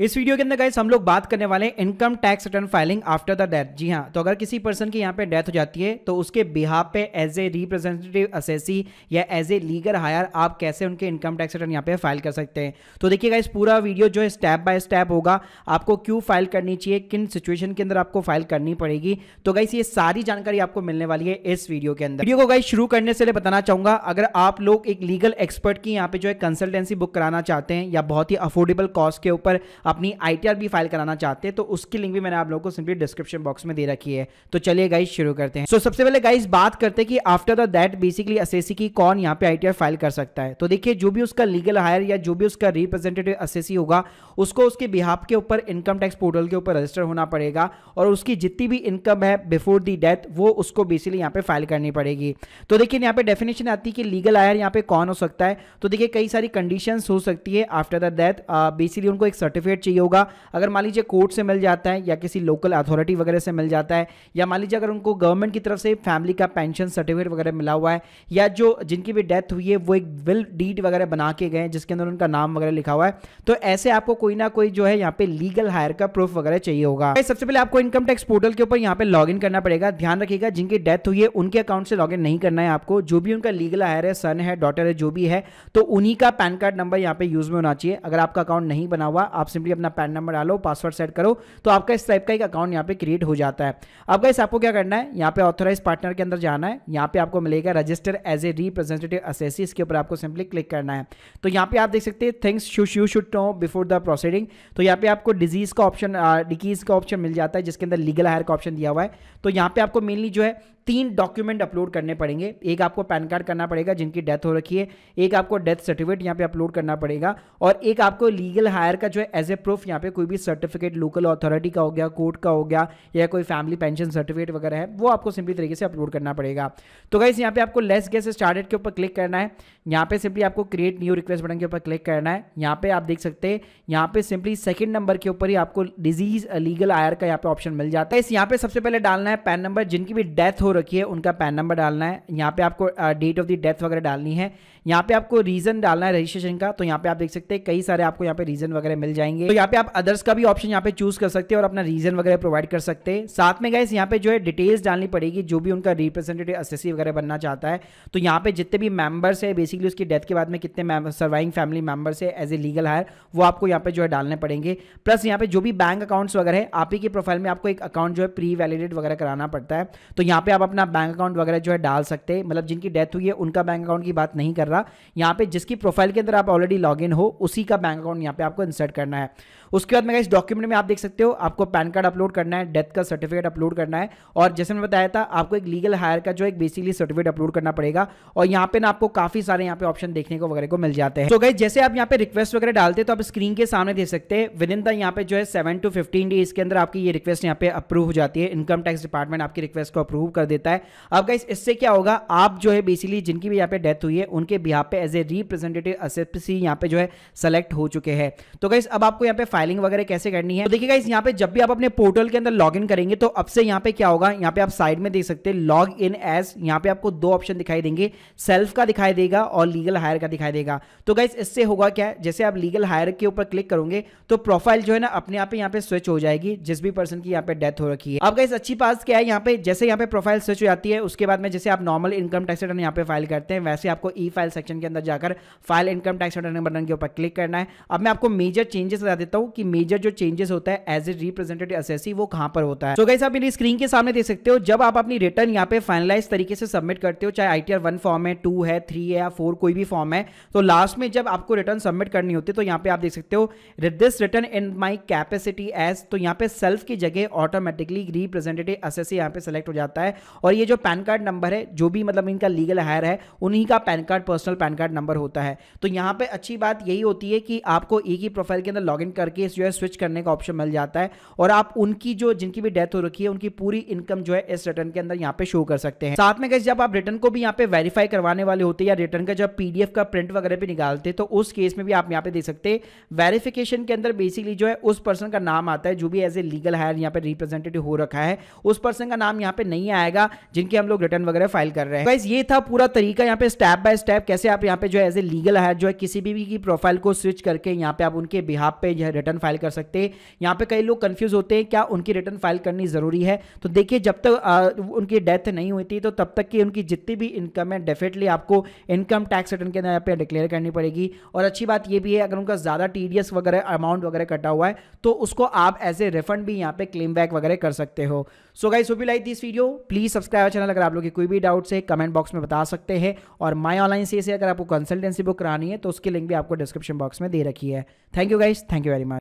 इस वीडियो के अंदर गाइस हम लोग बात करने वाले हैं income tax return filing after the death जी हाँ तो अगर किसी पर्सन की यहाँ पे डेथ हो जाती है तो उसके बिहाफ पे एज ए रिप्रेजेंटेटिव असेसी या एज ए लीगल हायर आप कैसे उनके इनकम टैक्स रिटर्न यहाँ पे फाइल कर सकते हैं तो देखिए गाइस पूरा वीडियो जो है स्टेप बाय स्टेप होगा आपको क्यों फाइल करनी चाहिए किन सिचुएशन के अंदर आपको फाइल करनी पड़ेगी तो गाइस ये सारी जानकारी आपको मिलने वाली है इस वीडियो के अंदर वीडियो को गाइस शुरू करने से बताना चाहूंगा अगर आप लोग एक लीगल एक्सपर्ट की यहाँ पे जो है कंसल्टेंसी बुक कराना चाहते हैं या बहुत ही अफोर्डेबल कॉस्ट के ऊपर अपनी आई फाइल कराना चाहते हैं तो उसकी लिंक भी मैंने आप लोगों को सिंपली डिस्क्रिप्शन बॉक्स में दे रखी है तो चलिए गाइज शुरू करते हैं सो so, सबसे पहले गाइज बात करते हैं कि after the that basically assessee की कौन यहाँ पे आई फाइल कर सकता है तो देखिए जो भी उसका लीगल हायर या जो भी उसका रिप्रेजेंटेटिव असेसी होगा उसको उसके बिहाब के ऊपर इनकम टैक्स पोर्टल के ऊपर रजिस्टर होना पड़ेगा और उसकी जितनी भी इनकम है बिफोर दी डेथ वो उसको बेसिकली यहाँ पे फाइल करनी पड़ेगी तो देखिए यहाँ पे डेफिनेशन आती है कि लीगल हायर यहाँ पे कौन हो सकता है तो देखिए कई सारी कंडीशन हो सकती है आफ्टर द डेथ बेसिकली उनको एक सर्टिफिकेट सर्टिफिकेट चाहिए होगा अगर मान लीजिए कोर्ट से मिल जाता है या किसी लोकल अथॉरिटी वगैरह से मिल जाता है या मान लीजिए अगर उनको गवर्नमेंट की तरफ से फैमिली का पेंशन सर्टिफिकेट वगैरह मिला हुआ है या जो जिनकी भी डेथ हुई है वो एक विल डीड वगैरह बना के गए जिसके अंदर उनका नाम वगैरह लिखा हुआ है तो ऐसे आपको कोई ना कोई जो है यहाँ पे लीगल हायर का प्रूफ वगैरह चाहिए होगा सबसे पहले आपको इनकम टैक्स पोर्टल के ऊपर यहाँ पे लॉग करना पड़ेगा ध्यान रखिएगा जिनकी डेथ हुई है उनके अकाउंट से लॉग नहीं करना है आपको जो भी उनका लीगल हायर है सन है डॉटर है जो भी है तो उन्हीं का पैन कार्ड नंबर यहाँ पे यूज में होना चाहिए अगर आपका अकाउंट नहीं बना हुआ आप सिंपल सिंपली अपना पैन नंबर डालो पासवर्ड सेट करो तो आपका इस टाइप का एक अकाउंट यहाँ पे क्रिएट हो जाता है अब गाइस आपको क्या करना है यहाँ पे ऑथोराइज पार्टनर के अंदर जाना है यहाँ पे आपको मिलेगा register as a representative assessee इसके ऊपर आपको सिंपली क्लिक करना है तो यहाँ पे आप देख सकते हैं things sh sh should know before the proceeding तो यहाँ पे आपको डिजीज का ऑप्शन डिकीज का ऑप्शन मिल जाता है जिसके अंदर लीगल हायर का ऑप्शन दिया हुआ है तो यहाँ पे आपको मेनली जो है तीन डॉक्यूमेंट अपलोड करने पड़ेंगे एक आपको पैन कार्ड करना पड़ेगा जिनकी डेथ हो रखी है एक आपको डेथ सर्टिफिकेट यहाँ पे अपलोड करना पड़ेगा और एक आपको लीगल हायर का जो है एज ए प्रूफ यहाँ पे कोई भी सर्टिफिकेट लोकल अथॉरिटी का हो गया कोर्ट का हो गया या कोई फैमिली पेंशन सर्टिफिकेट वगैरह है वो आपको सिंपली तरीके से अपलोड करना पड़ेगा तो गाइस यहाँ पे आपको लेस गेस स्टार्टेड के ऊपर क्लिक करना है यहाँ पे सिंपली आपको क्रिएट न्यू रिक्वेस्ट बटन के ऊपर क्लिक करना है यहाँ पे आप देख सकते हैं यहाँ पे सिंपली सेकंड नंबर के ऊपर ही आपको डिजीज लीगल आयर का यहाँ पे ऑप्शन मिल जाता है इस यहाँ पे सबसे पहले डालना है पैन नंबर जिनकी भी डेथ हो रखी है उनका पैन नंबर डालना है यहाँ पे आपको डेट ऑफ द डेथ वगैरह डालनी है यहाँ पे आपको रीजन डालना है रजिस्ट्रेशन का तो यहाँ पे आप देख सकते हैं कई सारे आपको यहाँ पे रीजन वगैरह मिल जाएंगे तो यहाँ पे आप अदर्स का भी ऑप्शन यहाँ पे चूज कर सकते हैं और अपना रीजन वगैरह प्रोवाइड कर सकते हैं साथ में गए यहाँ पे जो है डिटेल्स डालनी पड़ेगी जो भी उनका रिप्रेजेंटेटिव असेसी वगैरह बनना चाहता है तो यहाँ पे जितने भी मेंबर्स है बेसिकली उसकी डेथ के बाद में कितने सर्वाइंग फैमिली मेंबर्स है एज ए लीगल हायर वो आपको यहाँ पे जो है डालने पड़ेंगे प्लस यहाँ पे जो भी बैंक अकाउंट्स वगैरह है आप ही के प्रोफाइल में आपको एक अकाउंट जो है प्री वैलिडेट वगैरह कराना पड़ता है तो यहाँ पे आप अपना बैंक अकाउंट वगैरह जो है डाल सकते हैं मतलब जिनकी डेथ हुई है उनका बैंक अकाउंट की बात नहीं कर रहा यहाँ पे जिसकी प्रोफाइल के अंदर आप ऑलरेडी लॉग हो उसी का बैंक अकाउंट यहाँ पे आपको इंसर्ट करना है उसके बाद मैं इस डॉक्यूमेंट में आप देख सकते हो आपको पैन कार्ड अपलोड करना है डेथ का सर्टिफिकेट अपलोड करना है और जैसे मैंने बताया था आपको एक लीगल हायर का जो एक बेसिकली सर्टिफिकेट अपलोड करना पड़ेगा और यहाँ पे ना आपको काफी सारे यहाँ पे ऑप्शन देखने को वगैरह को मिल जाते हैं तो गई जैसे आप यहाँ पे रिक्वेस्ट वगैरह डालते तो आप स्क्रीन के सामने देख सकते हैं विद इन द यहाँ पे जो है सेवन टू फिफ्टीन डेज के अंदर आपकी ये रिक्वेस्ट यहाँ पे अप्रूव हो जाती है इनकम टैक्स डिपार्टमेंट आपकी रिक्वेस्ट को अप्रूव कर देता है अब गाइस इससे क्या होगा आप जो है बेसिकली जिनकी भी यहाँ पे डेथ हुई है उनके भी यहाँ पे एज ए रिप्रेजेंटेटिव एसएफसी यहाँ पे जो है सेलेक्ट हो चुके हैं तो गाइस अब आपको यहाँ पे फाइलिंग वगैरह कैसे करनी है तो देखिए गाइस यहाँ पे जब भी आप अपने पोर्टल के अंदर लॉग करेंगे तो अब से यहाँ पे क्या होगा यहाँ पे आप साइड में देख सकते हैं लॉग इन एज यहाँ पे आपको दो ऑप्शन दिखाई देंगे सेल्फ का दिखाई देगा और लीगल हायर का दिखाई देगा तो गाइस इससे होगा क्या जैसे आप लीगल हायर के ऊपर क्लिक करोगे तो प्रोफाइल जो है ना अपने आप यहाँ पे स्विच हो जाएगी जिस भी पर्सन की यहाँ पे डेथ हो रखी है अब गाइस अच्छी पास क्या है यहाँ पे जैसे यहाँ पे प्रोफाइल स्विच हो जाती है उसके बाद में जैसे आप नॉर्मल इनकम टैक्स रिटर्न यहाँ पे फाइल करते हैं वैसे आपको ई फाइल सेक्शन के अंदर जाकर file income tax return button के ऊपर क्लिक करना है अब मैं आपको मेजर चेंजेस बता देता हूँ कि मेजर जो चेंजेस होता है एज ए रिप्रेजेंटेटिव एसएससी वो कहाँ पर होता है तो so गाइस आप मेरी स्क्रीन के सामने देख सकते हो जब आप अपनी रिटर्न यहाँ पे फाइनलाइज तरीके से सबमिट करते हो चाहे आई टी फॉर्म है टू है थ्री है या फोर कोई भी फॉर्म है तो लास्ट में जब आपको रिटर्न सबमिट करनी होती है तो यहाँ पे आप देख सकते हो this return in my capacity as तो यहाँ पे सेल्फ की जगह ऑटोमेटिकली रिप्रेजेंटेटिव एसएससी यहाँ पे सेलेक्ट हो जाता है और ये जो पैन कार्ड नंबर है जो भी मतलब इनका लीगल हायर है उन्हीं का PAN card personal PAN card number होता है तो यहाँ पे अच्छी बात यही होती है कि आपको एक ही प्रोफाइल के अंदर लॉगिन करके जो है स्विच करने का ऑप्शन मिल जाता है और आप उनकी जो जिनकी भी डेथ हो रखी है उनकी पूरी इनकम जो है इस रिटर्न के अंदर यहाँ पे शो कर सकते हैं साथ में कैसे जब आप रिटर्न को भी यहाँ पे वेरीफाई करवाने वाले होते हैं या रिटर्न का जब पीडीएफ का प्रिंट वगैरह भी निकालते तो उस केस में भी आप यहाँ पे देख सकते वेरिफिकेशन के अंदर बेसिकली जो है उस पर्सन का नाम आता है जो भी एज ए लीगल हायर यहाँ पे रिप्रेजेंटेटिव हो रखा है उस पर्सन का नाम यहाँ पे नहीं आएगा वगैरह जिनके हम लोग रिटर्न वगैरह फाइल कर रहे हैं गाइज ये था पूरा तरीका यहाँ पे स्टेप बाय स्टेप कैसे आप यहाँ पे जो एज ए लीगल है जो है किसी भी, भी की प्रोफाइल को स्विच करके यहाँ पे आप उनके बिहाब पे जो है रिटर्न फाइल कर सकते हैं यहाँ पे कई लोग कंफ्यूज होते हैं क्या उनकी रिटर्न फाइल करनी जरूरी है तो देखिए जब तक आ, उनकी डेथ नहीं हुई थी तो तब तक की उनकी जितनी भी इनकम है डेफिनेटली आपको इनकम टैक्स रिटर्न के अंदर डिक्लेयर करनी पड़ेगी और अच्छी बात यह भी है अगर उनका ज़्यादा टी वगैरह अमाउंट वगैरह कटा हुआ है तो उसको आप एज ए रिफंड भी यहाँ पे क्लेम बैक वगैरह कर सकते हो so guys hope you like this video please please subscribe channel अगर आप लोग की कोई भी डाउट है कमेंट बॉक्स में बता सकते हैं और माई ऑनलाइन से अगर आपको कंसल्टेंसी बुक करानी है तो उसकी लिंक भी आपको डिस्क्रिप्शन बॉक्स में दे रखी है thank you guys thank you very much